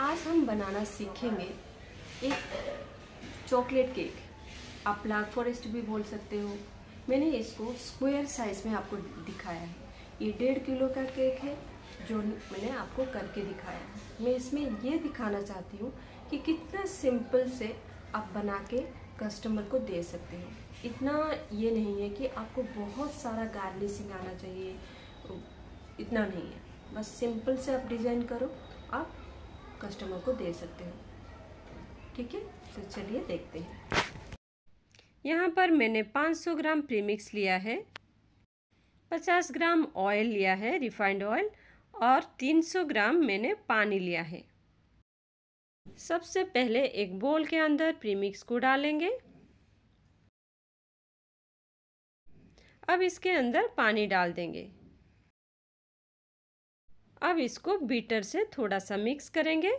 आज हम बनाना सीखेंगे एक चॉकलेट केक आप ब्लैक फॉरेस्ट भी बोल सकते हो मैंने इसको स्क्वायर साइज में आपको दिखाया है ये डेढ़ किलो का केक है जो मैंने आपको करके दिखाया है मैं इसमें ये दिखाना चाहती हूँ कि कितना सिंपल से आप बना के कस्टमर को दे सकते हो इतना ये नहीं है कि आपको बहुत सारा गार्निशिंग आना चाहिए इतना नहीं है बस सिंपल से आप डिज़ाइन करो कस्टमर को दे सकते हो ठीक है तो चलिए देखते हैं यहाँ पर मैंने 500 ग्राम प्रीमिक्स लिया है 50 ग्राम ऑयल लिया है रिफाइंड ऑयल और 300 ग्राम मैंने पानी लिया है सबसे पहले एक बोल के अंदर प्रीमिक्स को डालेंगे अब इसके अंदर पानी डाल देंगे अब इसको बीटर से थोड़ा सा मिक्स करेंगे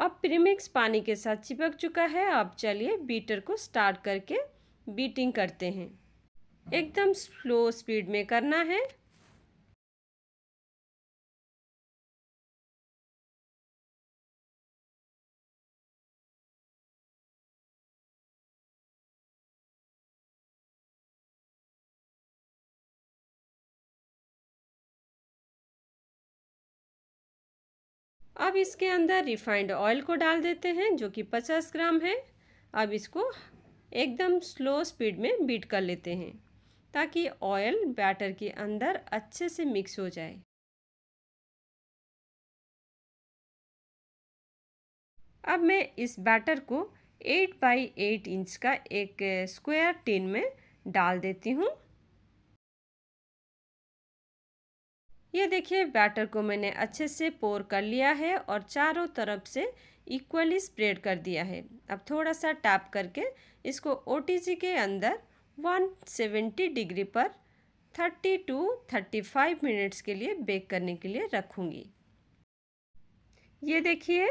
अब प्रीमिक्स पानी के साथ चिपक चुका है अब चलिए बीटर को स्टार्ट करके बीटिंग करते हैं एकदम स्लो स्पीड में करना है अब इसके अंदर रिफाइंड ऑयल को डाल देते हैं जो कि पचास ग्राम है अब इसको एकदम स्लो स्पीड में बीट कर लेते हैं ताकि ऑयल बैटर के अंदर अच्छे से मिक्स हो जाए अब मैं इस बैटर को 8 बाई एट इंच का एक स्क्वायर टिन में डाल देती हूँ ये देखिए बैटर को मैंने अच्छे से पोर कर लिया है और चारों तरफ से इक्वली स्प्रेड कर दिया है अब थोड़ा सा टैप करके इसको ओ के अंदर 170 डिग्री पर 30 टू 35 मिनट्स के लिए बेक करने के लिए रखूँगी ये देखिए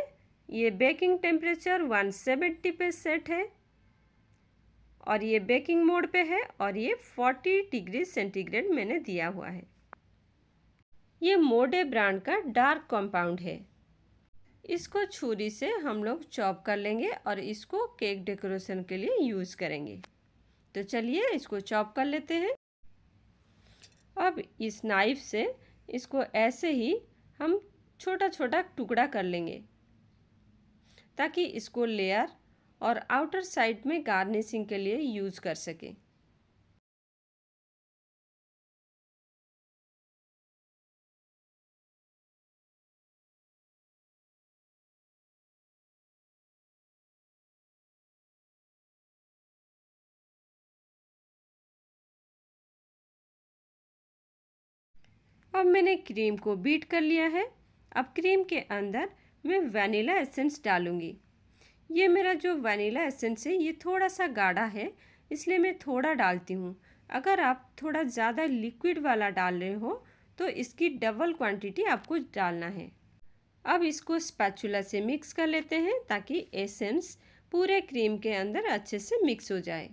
ये बेकिंग टेम्परेचर 170 पे सेट है और ये बेकिंग मोड पे है और ये 40 डिग्री सेंटीग्रेड मैंने दिया हुआ है ये मोडे ब्रांड का डार्क कंपाउंड है इसको छुरी से हम लोग चॉप कर लेंगे और इसको केक डेकोरेशन के लिए यूज़ करेंगे तो चलिए इसको चॉप कर लेते हैं अब इस नाइफ से इसको ऐसे ही हम छोटा छोटा टुकड़ा कर लेंगे ताकि इसको लेयर और आउटर साइड में गार्निशिंग के लिए यूज़ कर सकें अब मैंने क्रीम को बीट कर लिया है अब क्रीम के अंदर मैं वनीला एसेंस डालूँगी ये मेरा जो वनीला एसेंस है ये थोड़ा सा गाढ़ा है इसलिए मैं थोड़ा डालती हूँ अगर आप थोड़ा ज़्यादा लिक्विड वाला डाल रहे हो तो इसकी डबल क्वांटिटी आपको डालना है अब इसको स्पैचुला से मिक्स कर लेते हैं ताकि एसेंस पूरे क्रीम के अंदर अच्छे से मिक्स हो जाए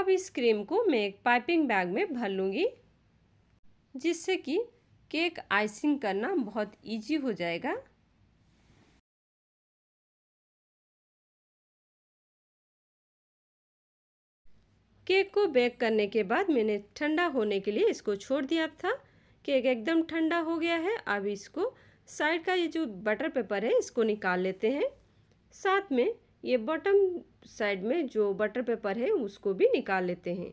अब इस क्रीम को मैं एक पाइपिंग बैग में भर लूँगी जिससे कि केक आइसिंग करना बहुत इजी हो जाएगा केक को बेक करने के बाद मैंने ठंडा होने के लिए इसको छोड़ दिया था केक एकदम ठंडा हो गया है अब इसको साइड का ये जो बटर पेपर है इसको निकाल लेते हैं साथ में ये बॉटम साइड में जो बटर पेपर है उसको भी निकाल लेते हैं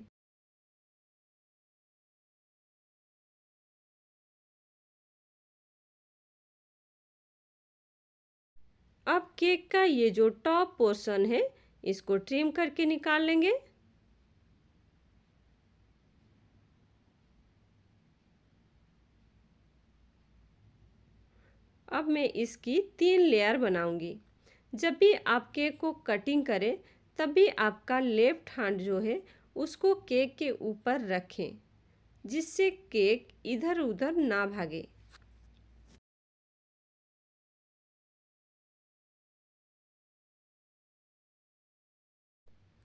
अब केक का ये जो टॉप पोर्शन है इसको ट्रिम करके निकाल लेंगे अब मैं इसकी तीन लेयर बनाऊंगी जब भी आप केक को कटिंग करें तब भी आपका लेफ्ट हैंड जो है उसको केक के ऊपर रखें जिससे केक इधर उधर ना भागे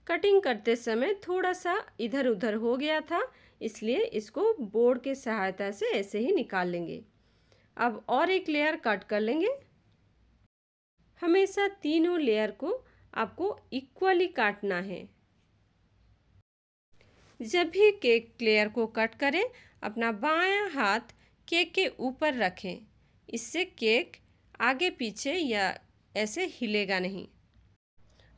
कटिंग करते समय थोड़ा सा इधर उधर हो गया था इसलिए इसको बोर्ड के सहायता से ऐसे ही निकाल लेंगे अब और एक लेयर कट कर लेंगे हमेशा तीनों लेयर को आपको इक्वली काटना है जब भी केक लेयर को कट करें अपना बायां हाथ केक के ऊपर रखें इससे केक आगे पीछे या ऐसे हिलेगा नहीं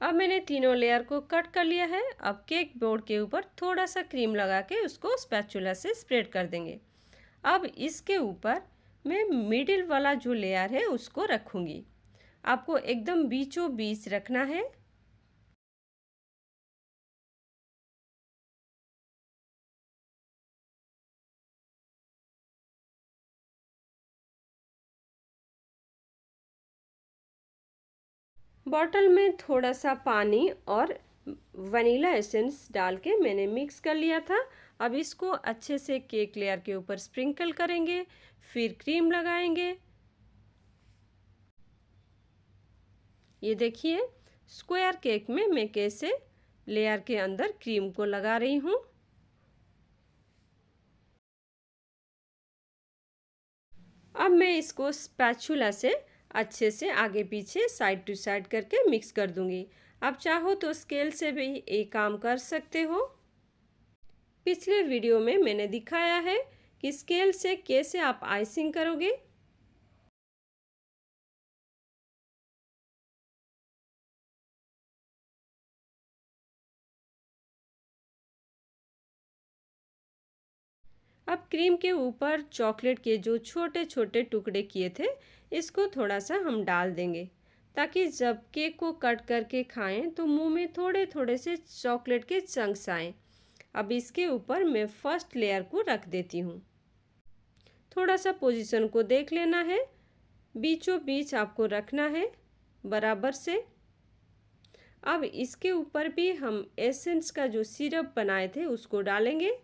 अब मैंने तीनों लेयर को कट कर लिया है अब केक बोर्ड के ऊपर थोड़ा सा क्रीम लगा के उसको स्पैचुला से स्प्रेड कर देंगे अब इसके ऊपर मैं मिडिल वाला जो लेयर है उसको रखूँगी आपको एकदम बीचों बीच रखना है बॉटल में थोड़ा सा पानी और वनीला एसेंस डाल के मैंने मिक्स कर लिया था अब इसको अच्छे से केक लेयर के ऊपर स्प्रिंकल करेंगे फिर क्रीम लगाएंगे ये देखिए स्क्वायर केक में मैं कैसे लेयर के अंदर क्रीम को लगा रही हूँ अब मैं इसको स्पैचुला से अच्छे से आगे पीछे साइड टू साइड करके मिक्स कर दूंगी आप चाहो तो स्केल से भी ये काम कर सकते हो पिछले वीडियो में मैंने दिखाया है कि स्केल से कैसे आप आइसिंग करोगे अब क्रीम के ऊपर चॉकलेट के जो छोटे छोटे टुकड़े किए थे इसको थोड़ा सा हम डाल देंगे ताकि जब केक को कट करके खाएं तो मुंह में थोड़े थोड़े से चॉकलेट के चंक्स आएँ अब इसके ऊपर मैं फर्स्ट लेयर को रख देती हूँ थोड़ा सा पोजीशन को देख लेना है बीचों बीच आपको रखना है बराबर से अब इसके ऊपर भी हम एसेंस का जो सिरप बनाए थे उसको डालेंगे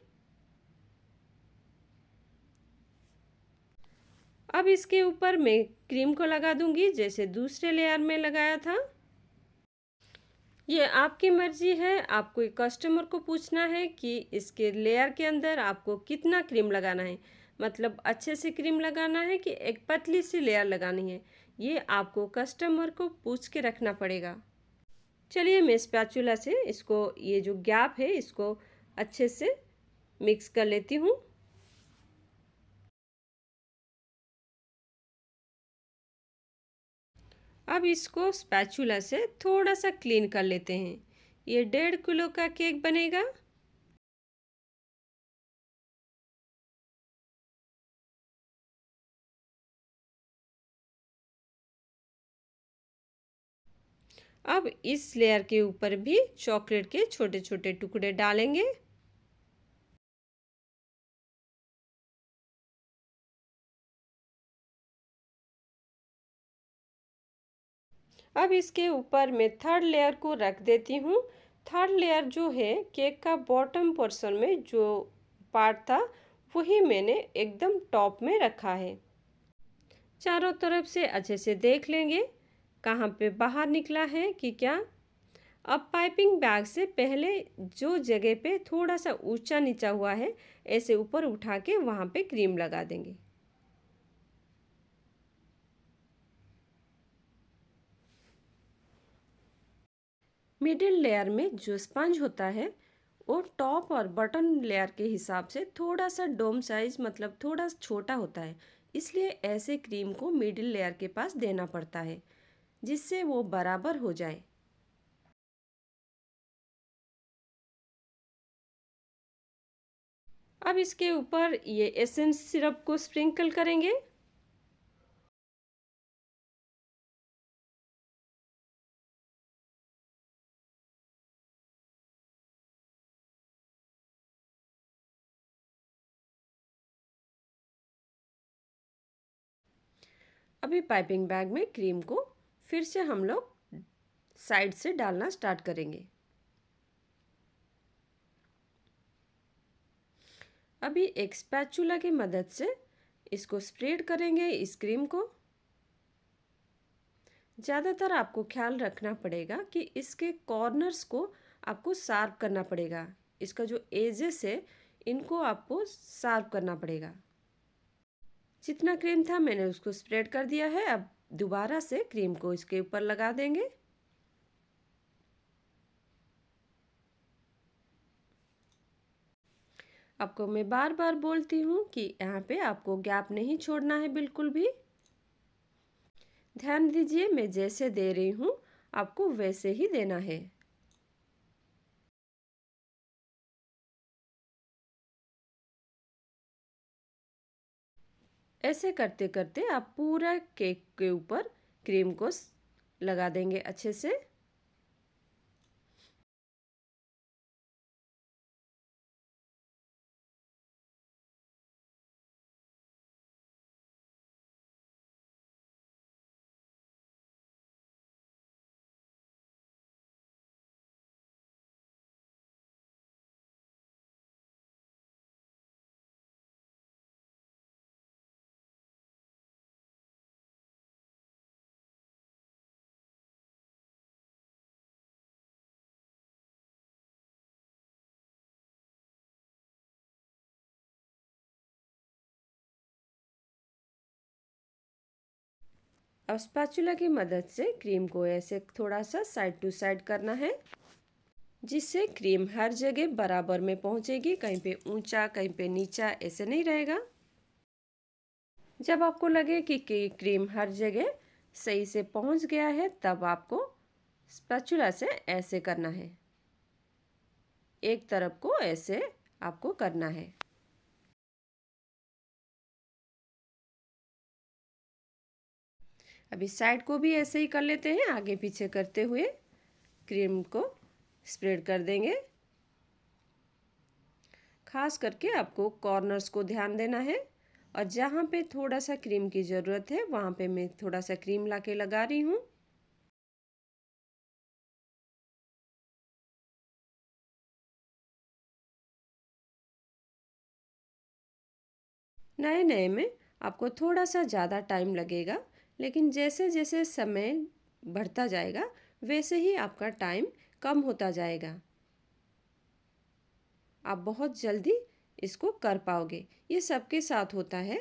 अब इसके ऊपर मैं क्रीम को लगा दूंगी जैसे दूसरे लेयर में लगाया था ये आपकी मर्जी है आप कोई कस्टमर को पूछना है कि इसके लेयर के अंदर आपको कितना क्रीम लगाना है मतलब अच्छे से क्रीम लगाना है कि एक पतली सी लेयर लगानी है ये आपको कस्टमर को पूछ के रखना पड़ेगा चलिए मैं स्पैचुला से इसको ये जो गैप है इसको अच्छे से मिक्स कर लेती हूँ अब इसको स्पैचूला से थोड़ा सा क्लीन कर लेते हैं ये डेढ़ किलो का केक बनेगा अब इस लेयर के ऊपर भी चॉकलेट के छोटे छोटे टुकड़े डालेंगे अब इसके ऊपर मैं थर्ड लेयर को रख देती हूँ थर्ड लेयर जो है केक का बॉटम पोर्शन में जो पार्ट था वही मैंने एकदम टॉप में रखा है चारों तरफ से अच्छे से देख लेंगे कहाँ पे बाहर निकला है कि क्या अब पाइपिंग बैग से पहले जो जगह पे थोड़ा सा ऊंचा नीचा हुआ है ऐसे ऊपर उठा के वहाँ पे क्रीम लगा देंगे मिडिल लेयर में जो स्पंज होता है वो टॉप और बटन लेयर के हिसाब से थोड़ा सा डोम साइज मतलब थोड़ा छोटा होता है इसलिए ऐसे क्रीम को मिडिल लेयर के पास देना पड़ता है जिससे वो बराबर हो जाए अब इसके ऊपर ये एसेंस सिरप को स्प्रिंकल करेंगे अभी पाइपिंग बैग में क्रीम को फिर से हम लोग साइड से डालना स्टार्ट करेंगे अभी एक स्पैचुला की मदद से इसको स्प्रेड करेंगे इस क्रीम को ज़्यादातर आपको ख्याल रखना पड़ेगा कि इसके कॉर्नर्स को आपको सार्व करना पड़ेगा इसका जो एजेस है इनको आपको सार्व करना पड़ेगा जितना क्रीम था मैंने उसको स्प्रेड कर दिया है अब दोबारा से क्रीम को इसके ऊपर लगा देंगे आपको मैं बार बार बोलती हूँ कि यहाँ पे आपको गैप नहीं छोड़ना है बिल्कुल भी ध्यान दीजिए मैं जैसे दे रही हूँ आपको वैसे ही देना है ऐसे करते करते आप पूरा केक के ऊपर क्रीम को लगा देंगे अच्छे से अब स्पैचुला की मदद से क्रीम को ऐसे थोड़ा सा साइड टू साइड करना है जिससे क्रीम हर जगह बराबर में पहुंचेगी कहीं पे ऊंचा कहीं पे नीचा ऐसे नहीं रहेगा जब आपको लगे कि क्रीम हर जगह सही से पहुंच गया है तब आपको स्पैचुला से ऐसे करना है एक तरफ को ऐसे आपको करना है अब इस साइड को भी ऐसे ही कर लेते हैं आगे पीछे करते हुए क्रीम को स्प्रेड कर देंगे खास करके आपको कॉर्नर्स को ध्यान देना है और जहाँ पे थोड़ा सा क्रीम की ज़रूरत है वहाँ पे मैं थोड़ा सा क्रीम ला के लगा रही हूँ नए नए में आपको थोड़ा सा ज़्यादा टाइम लगेगा लेकिन जैसे जैसे समय बढ़ता जाएगा वैसे ही आपका टाइम कम होता जाएगा आप बहुत जल्दी इसको कर पाओगे ये सबके साथ होता है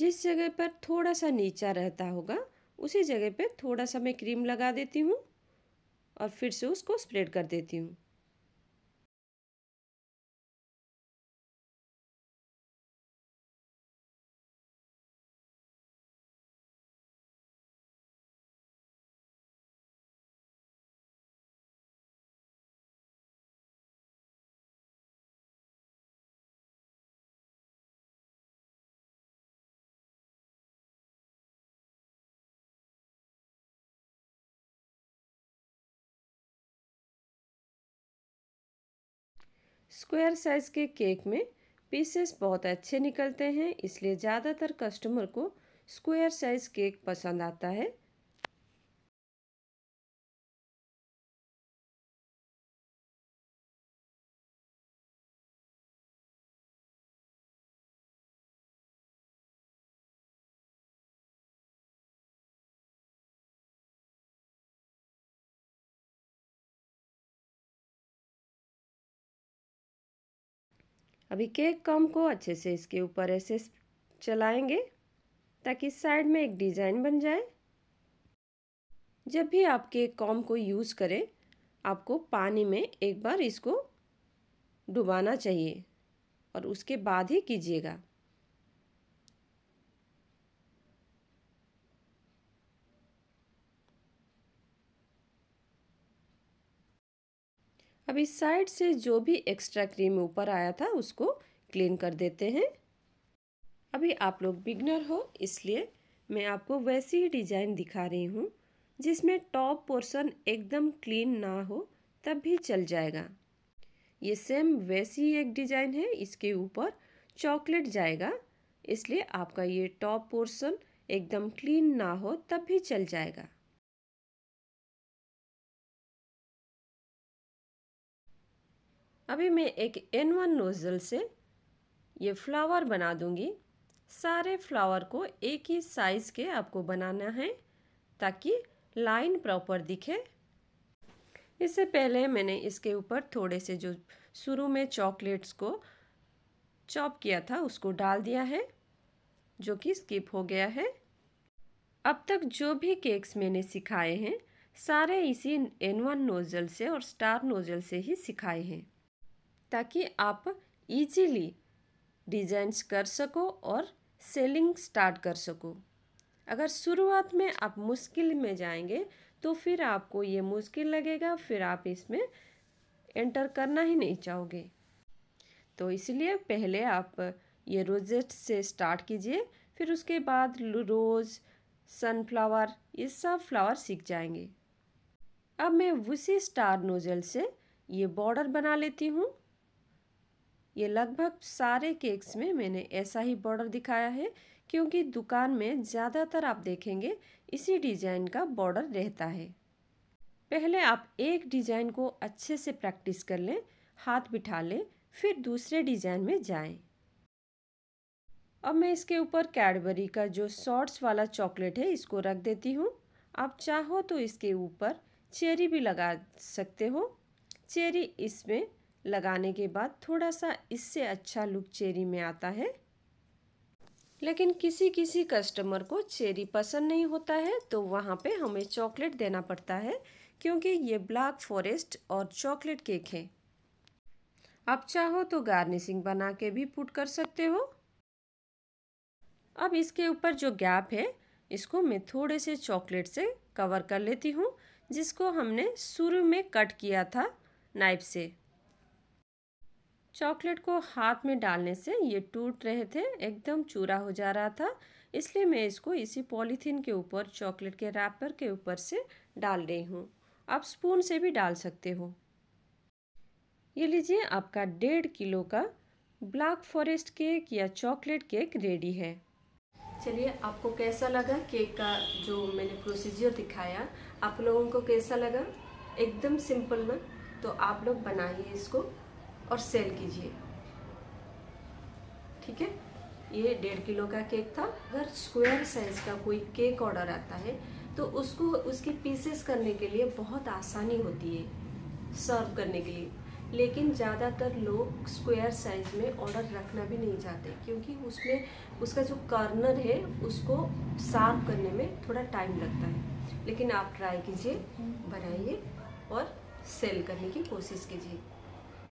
जिस जगह पर थोड़ा सा नीचा रहता होगा उसी जगह पर थोड़ा सा मैं क्रीम लगा देती हूँ और फिर से उसको स्प्रेड कर देती हूँ स्क्वायर साइज़ के केक में पीसेस बहुत अच्छे निकलते हैं इसलिए ज़्यादातर कस्टमर को स्क्वायर साइज़ केक पसंद आता है अभी केक कम को अच्छे से इसके ऊपर ऐसे चलाएंगे ताकि साइड में एक डिज़ाइन बन जाए जब भी आप केक कॉम को यूज़ करें आपको पानी में एक बार इसको डुबाना चाहिए और उसके बाद ही कीजिएगा अब इस साइड से जो भी एक्स्ट्रा क्रीम ऊपर आया था उसको क्लीन कर देते हैं अभी आप लोग बिगनर हो इसलिए मैं आपको वैसी ही डिज़ाइन दिखा रही हूँ जिसमें टॉप पोर्शन एकदम क्लीन ना हो तब भी चल जाएगा ये सेम वैसी ही एक डिज़ाइन है इसके ऊपर चॉकलेट जाएगा इसलिए आपका ये टॉप पोर्शन एकदम क्लीन ना हो तब भी चल जाएगा अभी मैं एक एन वन नोज़ल से ये फ्लावर बना दूँगी सारे फ्लावर को एक ही साइज़ के आपको बनाना है ताकि लाइन प्रॉपर दिखे इससे पहले मैंने इसके ऊपर थोड़े से जो शुरू में चॉकलेट्स को चॉप किया था उसको डाल दिया है जो कि स्किप हो गया है अब तक जो भी केक्स मैंने सिखाए हैं सारे इसी एन वन नोज़ल से और स्टार नोज़ल से ही सिखाए हैं ताकि आप इजीली डिज़ाइंस कर सको और सेलिंग स्टार्ट कर सको अगर शुरुआत में आप मुश्किल में जाएंगे तो फिर आपको ये मुश्किल लगेगा फिर आप इसमें एंटर करना ही नहीं चाहोगे तो इसलिए पहले आप ये रोजेट से स्टार्ट कीजिए फिर उसके बाद रोज़ सनफ्लावर ये सब फ्लावर सीख जाएंगे अब मैं उसी स्टार नोजल से ये बॉर्डर बना लेती हूँ ये लगभग सारे केक्स में मैंने ऐसा ही बॉर्डर दिखाया है क्योंकि दुकान में ज़्यादातर आप देखेंगे इसी डिज़ाइन का बॉर्डर रहता है पहले आप एक डिज़ाइन को अच्छे से प्रैक्टिस कर लें हाथ बिठा लें फिर दूसरे डिज़ाइन में जाएं। अब मैं इसके ऊपर कैडबरी का जो शॉर्ट्स वाला चॉकलेट है इसको रख देती हूँ आप चाहो तो इसके ऊपर चेरी भी लगा सकते हो चेरी इसमें लगाने के बाद थोड़ा सा इससे अच्छा लुक चेरी में आता है लेकिन किसी किसी कस्टमर को चेरी पसंद नहीं होता है तो वहाँ पे हमें चॉकलेट देना पड़ता है क्योंकि ये ब्लैक फॉरेस्ट और चॉकलेट केक है आप चाहो तो गार्निशिंग बना के भी पुट कर सकते हो अब इसके ऊपर जो गैप है इसको मैं थोड़े से चॉकलेट से कवर कर लेती हूँ जिसको हमने शुरू में कट किया था नाइफ से चॉकलेट को हाथ में डालने से ये टूट रहे थे एकदम चूरा हो जा रहा था इसलिए मैं इसको इसी पॉलीथीन के ऊपर चॉकलेट के रैपर के ऊपर से डाल रही हूँ आप स्पून से भी डाल सकते हो ये लीजिए आपका डेढ़ किलो का ब्लैक फॉरेस्ट केक या चॉकलेट केक रेडी है चलिए आपको कैसा लगा केक का जो मैंने प्रोसीजर दिखाया आप लोगों को कैसा लगा एकदम सिंपल में तो आप लोग बनाइए इसको और सेल कीजिए ठीक है ये डेढ़ किलो का केक था अगर स्क्वायर साइज का कोई केक ऑर्डर आता है तो उसको उसके पीसेस करने के लिए बहुत आसानी होती है सर्व करने के लिए लेकिन ज़्यादातर लोग स्क्वायर साइज में ऑर्डर रखना भी नहीं चाहते क्योंकि उसमें उसका जो कॉर्नर है उसको साफ करने में थोड़ा टाइम लगता है लेकिन आप ट्राई कीजिए हम्म। बनाइए और सेल करने की कोशिश कीजिए